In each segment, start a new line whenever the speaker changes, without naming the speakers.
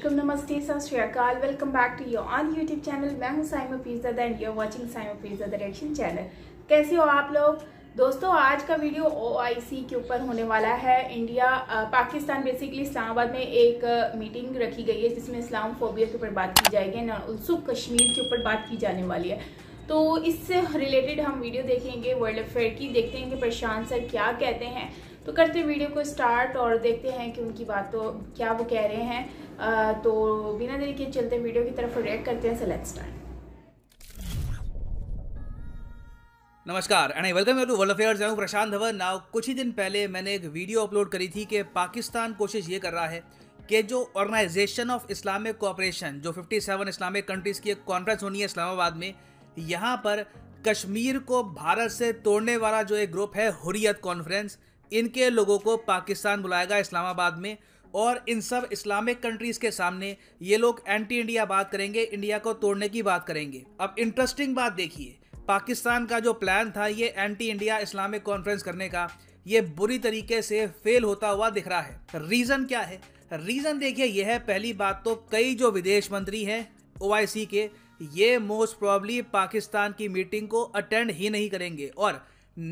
वालेकुम नमस्ते सत श्रीकाल welcome back to your own YouTube channel मैं हूँ Saima Pirzada and you're watching Saima Pirzada reaction channel कैसे हो आप लोग दोस्तों आज का वीडियो ओआईसी के ऊपर होने वाला है इंडिया पाकिस्तान बेसिकली इस्लामाबाद में एक मीटिंग रखी गई है जिसमें इस्लाम फोबिया के ऊपर बात की जाएगी एंड ऑल्सो कश्मीर के ऊपर बात की जाने वाली है तो इससे रिलेटेड हम वीडियो देखेंगे वर्ल्ड अफेयर की देखते हैं कि प्रशांत सर क्या कहते हैं तो करते हैं वीडियो को स्टार्ट और देखते हैं कि उनकी बातों क्या वो कह रहे हैं तो बिना देरी के चलते वीडियो की तरफ रिएक्ट करते हैं सेलेक्ट स्टार्ट
नमस्कार and welcome to world affairs मैं प्रशांत धवन नाउ कुछ ही दिन पहले मैंने एक वीडियो अपलोड करी थी कि पाकिस्तान कोशिश ये कर रहा है कि जो ऑर्गेनाइजेशन ऑफ इस्लामिक कोऑपरेशन जो 57 इस्लामिक कंट्रीज़ की एक कॉन्फ्रेंस होनी है इस्लामाबाद में यहाँ पर कश्मीर को भारत से तोड़ने वाला जो एक ग्रुप है हुरियत कॉन्फ्रेंस इनके लोगों को पाकिस्तान बुलाएगा इस्लामाबाद में और इन सब इस्लामिक कंट्रीज़ के सामने ये लोग एंटी इंडिया बात करेंगे इंडिया को तोड़ने की बात करेंगे अब इंटरेस्टिंग बात देखिए पाकिस्तान का जो प्लान था ये एंटी इंडिया इस्लामिक कॉन्फ्रेंस करने का ये बुरी तरीके से फेल होता हुआ दिख रहा है रीज़न क्या है रीज़न देखिए यह है पहली बात तो कई जो विदेश मंत्री हैं ओ के ये मोस्ट प्रॉब्ली पाकिस्तान की मीटिंग को अटेंड ही नहीं करेंगे और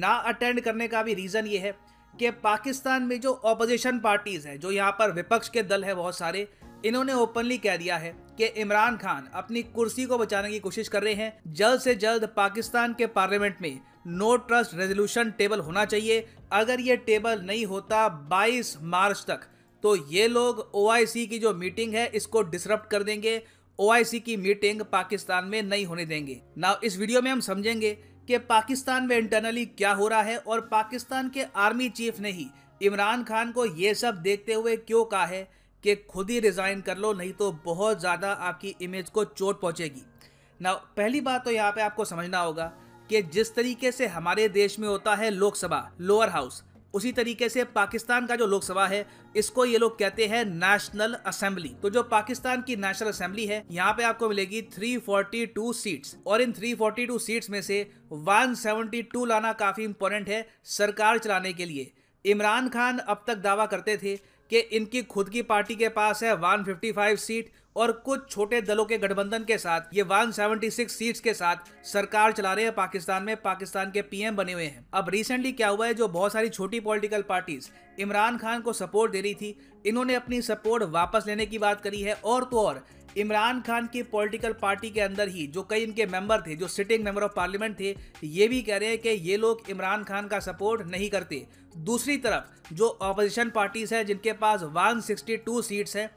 ना अटेंड करने का भी रीज़न ये है कि पाकिस्तान में जो अपोजिशन पार्टीज़ हैं जो यहाँ पर विपक्ष के दल है बहुत सारे इन्होंने ओपनली कह दिया है कि इमरान खान अपनी कुर्सी को बचाने की कोशिश कर रहे हैं जल्द से जल्द पाकिस्तान के पार्लियामेंट में नो ट्रस्ट रेजोल्यूशन टेबल होना चाहिए अगर ये टेबल नहीं होता 22 मार्च तक तो ये लोग ओ की जो मीटिंग है इसको डिसरप्ट कर देंगे ओ की मीटिंग पाकिस्तान में नहीं होने देंगे ना इस वीडियो में हम समझेंगे कि पाकिस्तान में इंटरनली क्या हो रहा है और पाकिस्तान के आर्मी चीफ ने ही इमरान खान को ये सब देखते हुए क्यों कहा है कि खुद ही रिज़ाइन कर लो नहीं तो बहुत ज़्यादा आपकी इमेज को चोट पहुँचेगी ना पहली बात तो यहाँ पर आपको समझना होगा कि जिस तरीके से हमारे देश में होता है लोकसभा लोअर हाउस उसी तरीके से पाकिस्तान का जो लोकसभा है इसको ये लोग कहते हैं नेशनल असेंबली तो जो पाकिस्तान की नेशनल असेंबली है यहाँ पे आपको मिलेगी 342 सीट्स और इन 342 सीट्स में से 172 लाना काफी इंपॉर्टेंट है सरकार चलाने के लिए इमरान खान अब तक दावा करते थे कि इनकी खुद की पार्टी के पास है 155 सीट और कुछ छोटे दलों के गठबंधन के साथ ये 176 सीट्स के साथ सरकार चला रहे हैं पाकिस्तान में पाकिस्तान के पीएम बने हुए हैं अब रिसेंटली क्या हुआ है जो बहुत सारी छोटी पॉलिटिकल पार्टीज इमरान खान को सपोर्ट दे रही थी इन्होंने अपनी सपोर्ट वापस लेने की बात करी है और तो और इमरान खान की पॉलिटिकल पार्टी के अंदर ही जो कई इनके मेंबर थे जो सिटिंग मेंबर ऑफ पार्लियामेंट थे ये भी कह रहे हैं कि ये लोग इमरान खान का सपोर्ट नहीं करते दूसरी तरफ जो अपोजिशन पार्टीज हैं जिनके पास 162 सीट्स हैं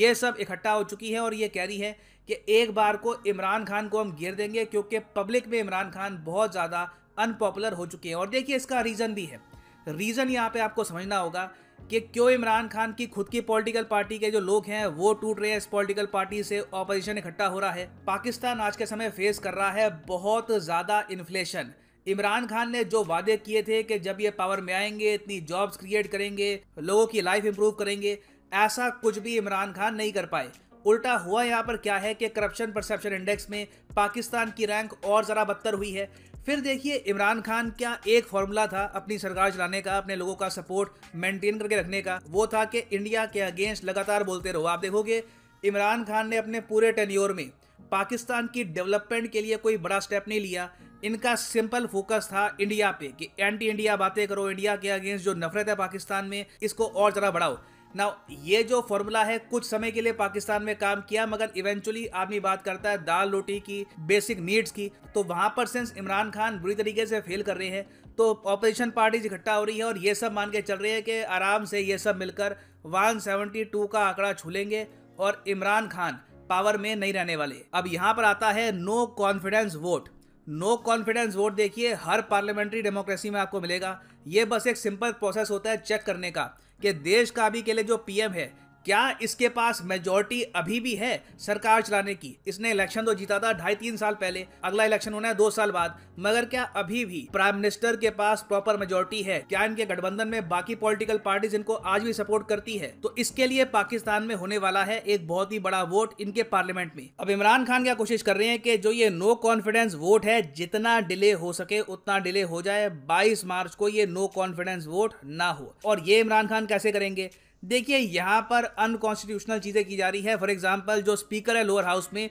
ये सब इकट्ठा हो चुकी हैं और ये कह रही है कि एक बार को इमरान खान को हम घेर देंगे क्योंकि पब्लिक में इमरान खान बहुत ज़्यादा अनपॉपुलर हो चुके हैं और देखिए इसका रीज़न भी है रीज़न यहाँ पे आपको समझना होगा कि क्यों इमरान खान की खुद की पॉलिटिकल पार्टी के जो लोग हैं वो टूट रहे हैं इस पॉलिटिकल पार्टी से ऑपोजिशन इकट्ठा हो रहा है पाकिस्तान आज के समय फेस कर रहा है बहुत ज़्यादा इन्फ्लेशन इमरान खान ने जो वादे किए थे कि जब ये पावर में आएंगे इतनी जॉब्स क्रिएट करेंगे लोगों की लाइफ इंप्रूव करेंगे ऐसा कुछ भी इमरान खान नहीं कर पाए उल्टा हुआ यहाँ पर क्या है कि करप्शन परसेप्शन इंडेक्स में पाकिस्तान की रैंक और ज़रा बदतर हुई है फिर देखिए इमरान खान क्या एक फॉर्मूला था अपनी सरकार चलाने का अपने लोगों का सपोर्ट मेंटेन करके रखने का वो था कि इंडिया के अगेंस्ट लगातार बोलते रहो आप देखोगे इमरान खान ने अपने पूरे टेन्योर में पाकिस्तान की डेवलपमेंट के लिए कोई बड़ा स्टेप नहीं लिया इनका सिंपल फोकस था इंडिया पे कि एंटी इंडिया बातें करो इंडिया के अगेंस्ट जो नफरत है पाकिस्तान में इसको और ज़रा बढ़ाओ ना ये जो फॉर्मूला है कुछ समय के लिए पाकिस्तान में काम किया मगर इवेंचुअली आदमी बात करता है दाल रोटी की बेसिक नीड्स की तो वहां पर सेंस इमरान खान बुरी तरीके से फेल कर रहे हैं तो ऑपोजिशन पार्टीज इकट्ठा हो रही है और ये सब मान के चल रही है कि आराम से ये सब मिलकर 172 का आंकड़ा छूलेंगे और इमरान खान पावर में नहीं रहने वाले अब यहाँ पर आता है no confidence vote no confidence vote देखिए हर पार्लियामेंट्री डेमोक्रेसी में आपको मिलेगा ये बस एक सिंपल प्रोसेस होता है चेक करने का कि देश का अभी के लिए जो पीएम है क्या इसके पास मेजोरिटी अभी भी है सरकार चलाने की इसने इलेक्शन तो जीता था ढाई तीन साल पहले अगला इलेक्शन होना है दो साल बाद मगर क्या अभी भी प्राइम मिनिस्टर के पास प्रॉपर मेजोरिटी है क्या इनके गठबंधन में बाकी पॉलिटिकल पार्टीज इनको आज भी सपोर्ट करती है तो इसके लिए पाकिस्तान में होने वाला है एक बहुत ही बड़ा वोट इनके पार्लियामेंट में अब इमरान खान क्या कोशिश कर रहे हैं कि जो ये नो कॉन्फिडेंस वोट है जितना डिले हो सके उतना डिले हो जाए 22 मार्च को ये नो कॉन्फिडेंस वोट ना हो और ये इमरान खान कैसे करेंगे देखिए यहाँ पर अनकॉन्स्टिट्यूशनल चीज़ें की जा रही है फॉर एग्जांपल जो स्पीकर है लोअर हाउस में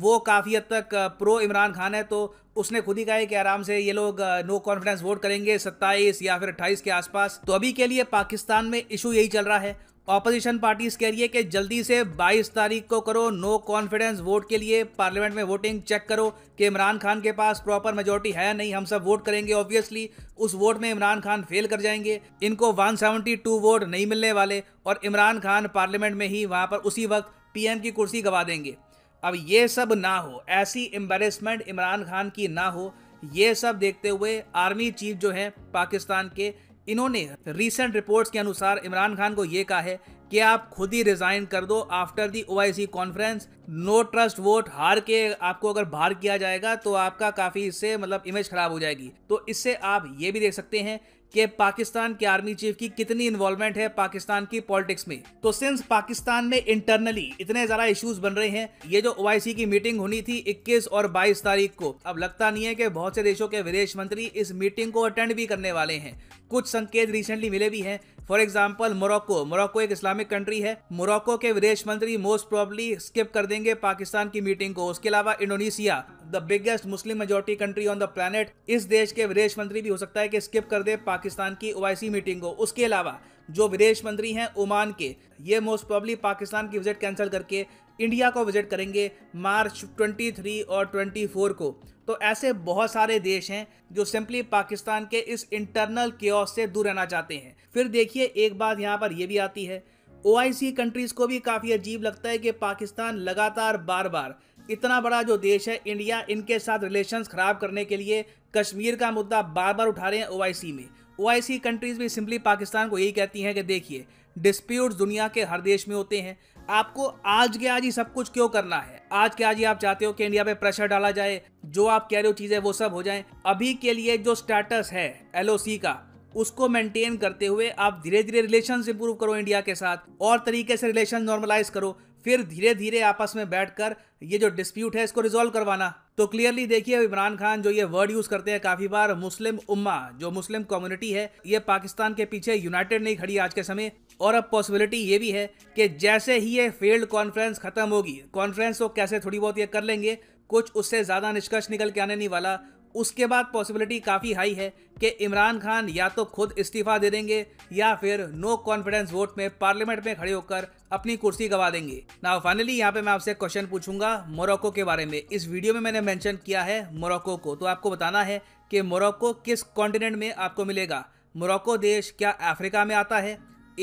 वो काफ़ी हद तक प्रो इमरान खान है तो उसने खुद ही कहा है कि आराम से ये लोग नो कॉन्फिडेंस वोट करेंगे 27 या फिर 28 के आसपास तो अभी के लिए पाकिस्तान में इशू यही चल रहा है ऑपोजिशन पार्टीज कह रही है कि जल्दी से 22 तारीख को करो नो कॉन्फिडेंस वोट के लिए पार्लियामेंट में वोटिंग चेक करो कि इमरान खान के पास प्रॉपर मेजोरिटी है नहीं हम सब वोट करेंगे ऑब्वियसली उस वोट में इमरान खान फेल कर जाएंगे इनको 172 वोट नहीं मिलने वाले और इमरान खान पार्लियामेंट में ही वहाँ पर उसी वक्त पी की कुर्सी गवा देंगे अब ये सब ना हो ऐसी एम्बेरसमेंट इमरान खान की ना हो ये सब देखते हुए आर्मी चीफ जो है पाकिस्तान के इन्होंने रिसेंट रिपोर्ट्स के अनुसार इमरान खान को ये कहा है कि आप खुद ही रिजाइन कर दो after the OIC conference no trust vote हार के आपको अगर बाहर किया जाएगा तो आपका काफ़ी इससे मतलब इमेज खराब हो जाएगी तो इससे आप ये भी देख सकते हैं कि पाकिस्तान के आर्मी चीफ की कितनी इन्वॉल्वमेंट है पाकिस्तान की पॉलिटिक्स में तो सिंस पाकिस्तान में इंटरनली इतने ज्यादा इश्यूज बन रहे हैं ये जो ओआईसी की मीटिंग होनी थी 21 और 22 तारीख को अब लगता नहीं है कि बहुत से देशों के विदेश मंत्री इस मीटिंग को अटेंड भी करने वाले हैं कुछ संकेत रिसेंटली मिले भी हैं फॉर एग्जाम्पल मोरक्को मोरक्को एक इस्लामिक कंट्री है मोरक्को के विदेश मंत्री मोस्ट प्रोबली स्किप कर देंगे पाकिस्तान की मीटिंग को उसके अलावा Indonesia the biggest Muslim majority country on the planet इस देश के विदेश मंत्री भी हो सकता है कि स्किप कर दे पाकिस्तान की ओआईसी मीटिंग को उसके अलावा जो विदेश मंत्री हैं ओमान के ये मोस्ट प्रॉब्ली पाकिस्तान की विजिट कैंसिल करके इंडिया को विजिट करेंगे मार्च 23 और 24 को तो ऐसे बहुत सारे देश हैं जो सिंपली पाकिस्तान के इस इंटरनल के से दूर रहना चाहते हैं फिर देखिए एक बात यहाँ पर यह भी आती है ओ कंट्रीज़ को भी काफ़ी अजीब लगता है कि पाकिस्तान लगातार बार बार इतना बड़ा जो देश है इंडिया इनके साथ रिलेशंस ख़राब करने के लिए कश्मीर का मुद्दा बार बार उठा रहे हैं ओआईसी में ओआईसी कंट्रीज़ भी सिंपली पाकिस्तान को यही कहती हैं कि देखिए डिस्प्यूट दुनिया के हर देश में होते हैं आपको आज के आज ही सब कुछ क्यों करना है आज के आज ही आप चाहते हो कि इंडिया पे प्रेशर डाला जाए जो आप कह रहे हो चीज़ें वो सब हो जाए अभी के लिए जो स्टेटस है एल का उसको मेंटेन करते हुए आप धीरे धीरे रिलेशन इंप्रूव करो इंडिया के साथ और तरीके से रिलेशन नॉर्मलाइज करो फिर धीरे धीरे आपस में बैठकर ये जो डिस्प्यूट है इसको रिजोल्व करवाना तो क्लियरली देखिए इमरान खान जो ये वर्ड यूज करते हैं काफी बार मुस्लिम उम्मा जो मुस्लिम कम्युनिटी है ये पाकिस्तान के पीछे यूनाइटेड नहीं खड़ी आज के समय और अब पॉसिबिलिटी ये भी है कि जैसे ही ये फेल्ड कॉन्फ्रेंस खत्म होगी कॉन्फ्रेंस तो कैसे थोड़ी बहुत ये कर लेंगे कुछ उससे ज़्यादा निष्कर्ष निकल के आने नहीं वाला उसके बाद पॉसिबिलिटी काफ़ी हाई है कि इमरान खान या तो खुद इस्तीफा दे देंगे या फिर नो कॉन्फिडेंस वोट में पार्लियामेंट में खड़े होकर अपनी कुर्सी गवा देंगे ना फाइनली यहाँ पे मैं आपसे क्वेश्चन पूछूंगा मोरक्को के बारे में इस वीडियो में मैंने मेंशन किया है मोरक्को को तो आपको बताना है कि मोरक्को किस कॉन्टिनेंट में आपको मिलेगा मोरक्को देश क्या अफ्रीका में आता है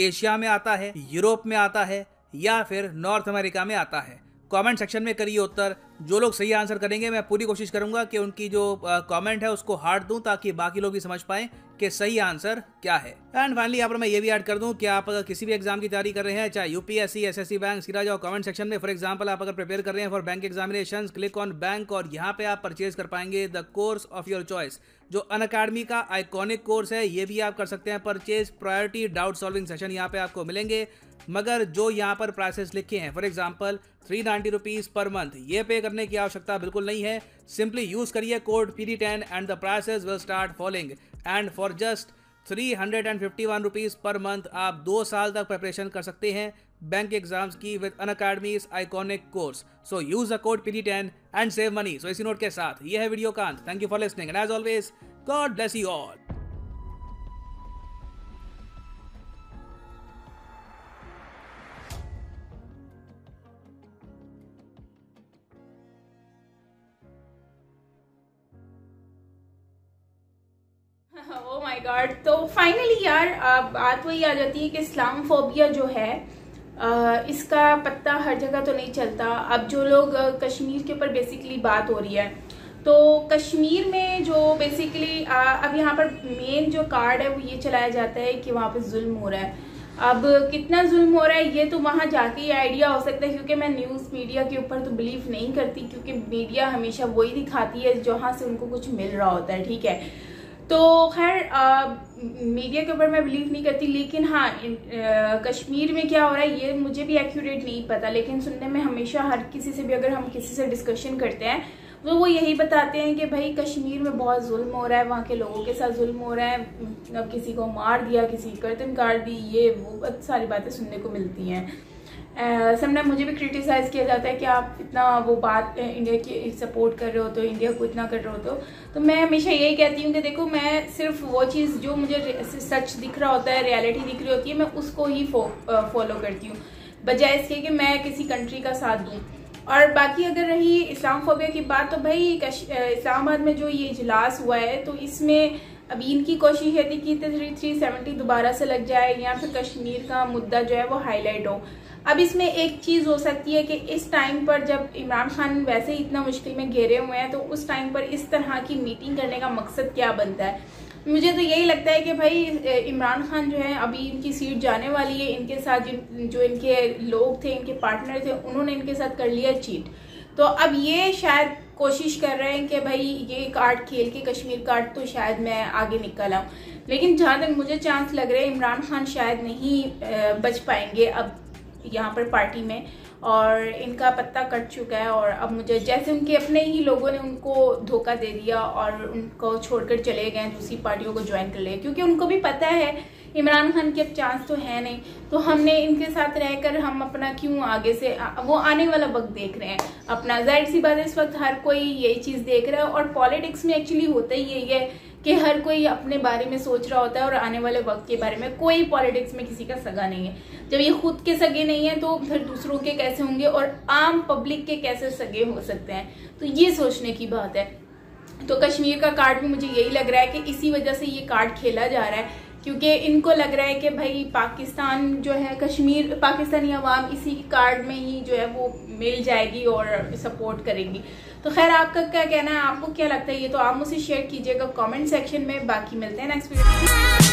एशिया में आता है यूरोप में आता है या फिर नॉर्थ अमेरिका में आता है कमेंट सेक्शन में करिए उत्तर जो लोग सही आंसर करेंगे मैं पूरी कोशिश करूंगा कि उनकी जो कमेंट है उसको हार्ट दूं ताकि बाकी लोग भी समझ पाएं कि सही आंसर क्या है एंड फाइनली यहाँ पर मैं ये भी ऐड कर दूं कि आप अगर किसी भी एग्जाम की तैयारी कर रहे हैं चाहे यूपीएससी सी बैंक सीधा जाओ कमेंट सेक्शन में फॉर एग्जाम्पल आप अगर प्रिपेयर कर रहे हैं for bank examination click on bank और यहाँ पे आप परचेज कर पाएंगे the course of your choice जो अन का आइकॉनिक कोर्स है ये भी आप कर सकते हैं purchase priority doubt solving session यहाँ पे आपको मिलेंगे मगर जो यहाँ पर प्राइसेस लिखे हैं for example three ninety rupees per month ये पे करने की आवश्यकता बिल्कुल नहीं है सिंपली यूज़ करिए code P D ten and the prices will start following and for just three hundred and fifty one rupees per month आप दो साल तक प्रिपरेशन कर सकते हैं bank exams की with an academy's iconic course. So use the code PD10 and save money. So इसी note के साथ ये है वीडियो का अंत. Thank you for listening and as always, God bless you all.
My god तो finally यार बात वही आ जाती है कि इस्लाम फोबिया जो है इसका पत्ता हर जगह तो नहीं चलता अब जो लोग कश्मीर के ऊपर बेसिकली बात हो रही है तो कश्मीर में जो बेसिकली अब यहाँ पर मेन जो कार्ड है वो ये चलाया जाता है कि वहाँ पर जुल्म हो रहा है अब कितना जुल्म हो रहा है ये तो वहाँ जाके ही आइडिया हो सकता है क्योंकि मैं न्यूज़ मीडिया के ऊपर तो बिलीव नहीं करती क्योंकि मीडिया हमेशा वही दिखाती है जहाँ से उनको कुछ मिल रहा होता है ठीक है तो खैर मीडिया के ऊपर मैं बिलीव नहीं करती लेकिन हाँ कश्मीर में क्या हो रहा है ये मुझे भी एक्यूरेट नहीं पता लेकिन सुनने में हमेशा हर किसी से भी अगर हम किसी से डिस्कशन करते हैं तो वो यही बताते हैं कि भाई कश्मीर में बहुत जुल्म हो रहा है वहाँ के लोगों के साथ जुल्म हो रहा है अब मतलब किसी को मार दिया किसी कर्तन काट दी ये वो सारी बातें सुनने को मिलती हैं समना मुझे भी क्रिटिसाइज़ किया जाता है कि आप इतना वो बात इंडिया की सपोर्ट कर रहे हो तो इंडिया को इतना कर रहे हो तो तो मैं हमेशा यही कहती हूँ कि देखो मैं सिर्फ वो चीज़ जो मुझे सच दिख रहा होता है रियलिटी दिख रही होती है मैं उसको ही फो, फॉलो करती हूँ बजाय इसके कि मैं किसी कंट्री का साथ दूँ और बाकी अगर रही इस्लाम फोबिया की बात तो भाई इस्लामाबाद में जो ये इजलास हुआ है तो इसमें अभी इनकी कोशिश है थी कि थ्री थ्री सेवेंटी दोबारा से लग जाए या फिर कश्मीर का मुद्दा जो है वो हाईलाइट हो अब इसमें एक चीज़ हो सकती है कि इस टाइम पर जब इमरान खान वैसे ही इतना मुश्किल में घेरे हुए हैं तो उस टाइम पर इस तरह की मीटिंग करने का मकसद क्या बनता है मुझे तो यही लगता है कि भाई इमरान खान जो है अभी इनकी सीट जाने वाली है इनके साथ जिन जो इनके लोग थे इनके पार्टनर थे उन्होंने इनके साथ कर लिया चीट तो अब ये शायद कोशिश कर रहे हैं कि भाई ये कार्ड खेल के कश्मीर कार्ड तो शायद मैं आगे निकल आऊँ लेकिन जहाँ तक मुझे चांस लग रहे हैं इमरान खान शायद नहीं बच पाएंगे अब यहाँ पर पार्टी में और इनका पत्ता कट चुका है और अब मुझे जैसे उनके अपने ही लोगों ने उनको धोखा दे दिया और उनको छोड़कर चले गए दूसरी पार्टियों को ज्वाइन कर लिया क्योंकि उनको भी पता है इमरान खान के अब चांस तो है नहीं तो हमने इनके साथ रहकर हम अपना क्यों आगे से आ, वो आने वाला वक्त देख रहे हैं अपना जाहिर सी बात है इस वक्त हर कोई यही चीज़ देख रहा है और पॉलिटिक्स में एक्चुअली होता ही यही है कि हर कोई अपने बारे में सोच रहा होता है और आने वाले वक्त के बारे में कोई पॉलिटिक्स में किसी का सगा नहीं है जब ये खुद के सगे नहीं है तो फिर दूसरों के कैसे होंगे और आम पब्लिक के कैसे सगे हो सकते हैं तो ये सोचने की बात है तो कश्मीर का कार्ड भी मुझे यही लग रहा है कि इसी वजह से ये कार्ड खेला जा रहा है क्योंकि इनको लग रहा है कि भाई पाकिस्तान जो है कश्मीर पाकिस्तानी आवाम इसी कार्ड में ही जो है वो मिल जाएगी और सपोर्ट करेगी तो खैर आपका क्या कहना है आपको क्या लगता है ये तो आप मुझसे शेयर कीजिएगा कमेंट सेक्शन में बाकी मिलते हैं नेक्स्ट वीडियो